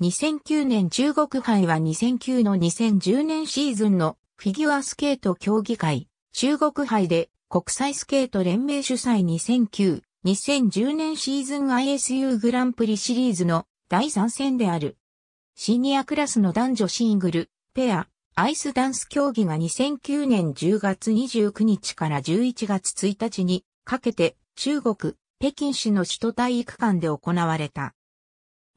2009年中国杯は2009の2010年シーズンのフィギュアスケート競技会、中国杯で国際スケート連盟主催2009、2010年シーズン ISU グランプリシリーズの第3戦である。シニアクラスの男女シングル、ペア、アイスダンス競技が2009年10月29日から11月1日にかけて中国、北京市の首都体育館で行われた。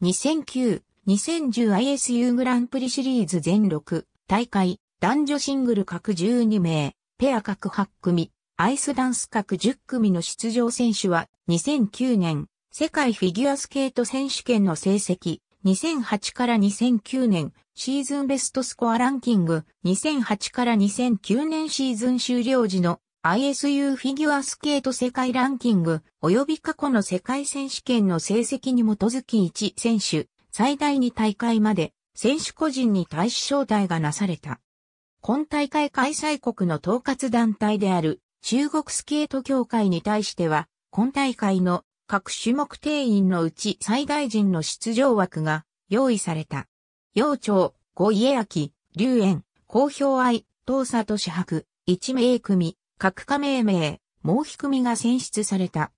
2009 2010ISU グランプリシリーズ全6大会、男女シングル各12名、ペア各8組、アイスダンス各10組の出場選手は2009年世界フィギュアスケート選手権の成績2008から2009年シーズンベストスコアランキング2008から2009年シーズン終了時の ISU フィギュアスケート世界ランキング及び過去の世界選手権の成績に基づき1選手最大2大会まで選手個人に対し招待がなされた。今大会開催国の統括団体である中国スケート協会に対しては、今大会の各種目定員のうち最大陣の出場枠が用意された。幼長、五家明、龍園、公表愛、東佐都市博、一名組、各加盟名、毛飛組が選出された。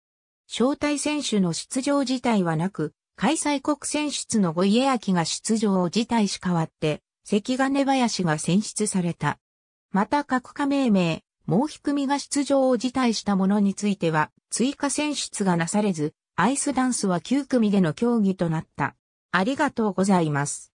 招待選手の出場自体はなく、開催国選出の後家明が出場を辞退し代わって、関金林が選出された。また各加命名、もう一組が出場を辞退したものについては、追加選出がなされず、アイスダンスは9組での競技となった。ありがとうございます。